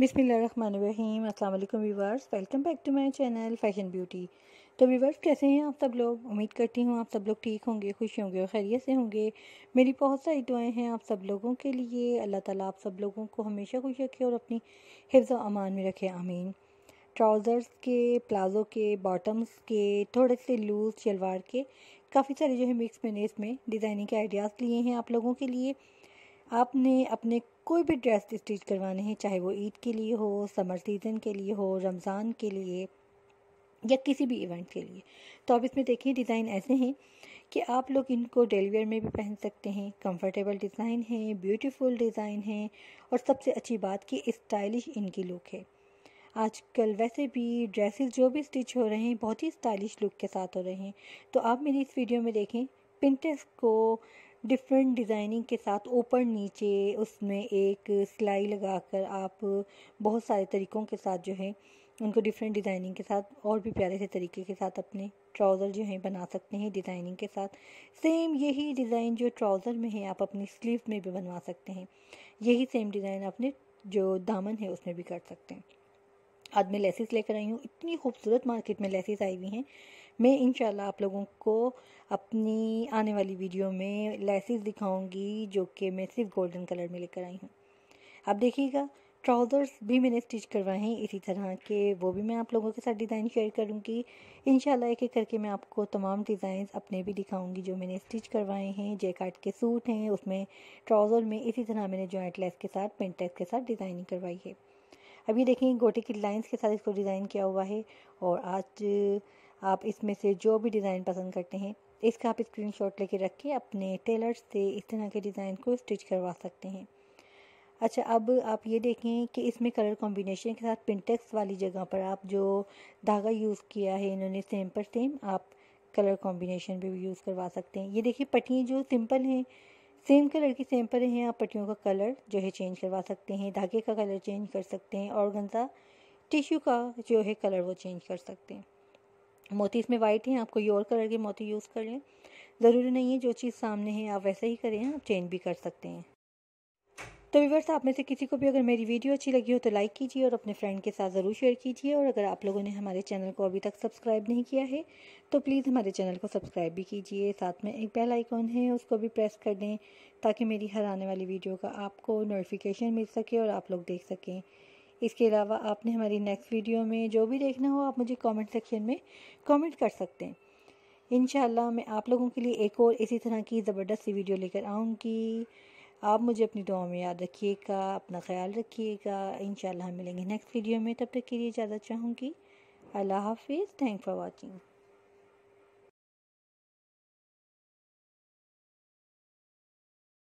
बिसमीम अस्सलाम वालेकुम viewers welcome back to my channel fashion beauty तो व्यूवर्स कैसे हैं आप सब लोग उम्मीद करती हूँ आप सब लोग ठीक होंगे खुश होंगे और खैरियत से होंगे मेरी बहुत सारी दुआएं हैं आप सब लोगों के लिए अल्लाह ताला आप सब लोगों को हमेशा खुश रखे और अपनी हिफ्ज़ अमान में रखे आमीन ट्राउज़र्स के प्लाज़ो के बॉटम्स के थोड़े से लूज शलवार के काफ़ी सारे जो है मिक्स मैंने इसमें डिज़ाइनिंग के आइडियाज़ लिए हैं आप लोगों के लिए आपने अपने कोई भी ड्रेस स्टिच करवाने हैं चाहे वो ईद के लिए हो समर सीज़न के लिए हो रमज़ान के लिए या किसी भी इवेंट के लिए तो आप इसमें देखिए डिज़ाइन ऐसे हैं कि आप लोग इनको डेलीवेयर में भी पहन सकते हैं कंफर्टेबल डिज़ाइन है ब्यूटीफुल डिज़ाइन है और सबसे अच्छी बात कि स्टाइलिश इनकी लुक है आजकल वैसे भी ड्रेसेस जो भी स्टिच हो रहे हैं बहुत ही स्टाइलिश लुक के साथ हो रहे हैं तो आप मेरी इस वीडियो में देखें पिंटेस्ट को डिफरेंट डिज़ाइनिंग के साथ ऊपर नीचे उसमें एक सिलाई लगाकर आप बहुत सारे तरीक़ों के साथ जो है उनको डिफरेंट डिज़ाइनिंग के साथ और भी प्यारे से तरीके के साथ अपने ट्राउज़र जो है बना सकते हैं डिज़ाइनिंग के साथ सेम यही डिज़ाइन जो ट्राउज़र में है आप अपनी स्लीव में भी बनवा सकते हैं यही सेम डिज़ाइन अपने जो दामन है उसमें भी कर सकते हैं आज मैं लेसिस लेकर आई हूँ इतनी खूबसूरत मार्केट में लेसिस आई हुई हैं मैं इन आप लोगों को अपनी आने वाली वीडियो में लेसिस दिखाऊंगी जो कि मैं सिर्फ गोल्डन कलर में लेकर आई हूँ आप देखिएगा ट्राउज़र्स भी मैंने स्टिच करवाए हैं इसी तरह के वो भी मैं आप लोगों के साथ डिज़ाइन शेयर करूँगी इन एक एक करके मैं आपको तमाम डिज़ाइन अपने भी दिखाऊँगी जो मैंने स्टिच करवाए हैं जैकाट के सूट हैं उसमें ट्राउज़र में इसी तरह मैंने जॉइंट लेस के साथ लेस के साथ डिज़ाइनिंग करवाई है अभी देखेंगे गोटे की लाइंस के साथ इसको डिज़ाइन किया हुआ है और आज आप इसमें से जो भी डिज़ाइन पसंद करते हैं इसका आप स्क्रीन शॉट लेके रख के अपने टेलर से इस तरह के डिज़ाइन को स्टिच करवा सकते हैं अच्छा अब आप ये देखें कि इसमें कलर कॉम्बिनेशन के साथ पिंटेक्स वाली जगह पर आप जो धागा यूज़ किया है इन्होंने सेम पर सेम आप कलर कॉम्बिनेशन भी यूज़ करवा सकते हैं ये देखिए पटियाँ जो सिंपल हैं सेम कलर की सेम पर हैं आप पट्टियों का कलर जो है चेंज करवा सकते हैं धागे का कलर चेंज कर सकते हैं और गंजा टिश्यू का जो है कलर वो चेंज कर सकते हैं मोती इसमें वाइट हैं आप कोई और कलर के मोती यूज़ कर लें ज़रूरी नहीं है जो चीज़ सामने है आप वैसे ही करें आप चेंज भी कर सकते हैं तो व्यूवर्स आप में से किसी को भी अगर मेरी वीडियो अच्छी लगी हो तो लाइक कीजिए और अपने फ्रेंड के साथ ज़रूर शेयर कीजिए और अगर आप लोगों ने हमारे चैनल को अभी तक सब्सक्राइब नहीं किया है तो प्लीज़ हमारे चैनल को सब्सक्राइब भी कीजिए साथ में एक बेल आइकॉन है उसको भी प्रेस कर दें ताकि मेरी हर आने वाली वीडियो का आपको नोटिफिकेशन मिल सके और आप लोग देख सकें इसके अलावा आपने हमारी नेक्स्ट वीडियो में जो भी देखना हो आप मुझे कॉमेंट सेक्शन में कॉमेंट कर सकते हैं इन मैं आप लोगों के लिए एक और इसी तरह की ज़बरदस्त वीडियो लेकर आऊँगी आप मुझे अपनी दुआ में याद रखिएगा अपना ख्याल रखिएगा इन मिलेंगे नेक्स्ट वीडियो में तब तक के लिए ज़्यादा चाहूँगी अल्लाह हाफिज़ थैंक फॉर वॉचिंग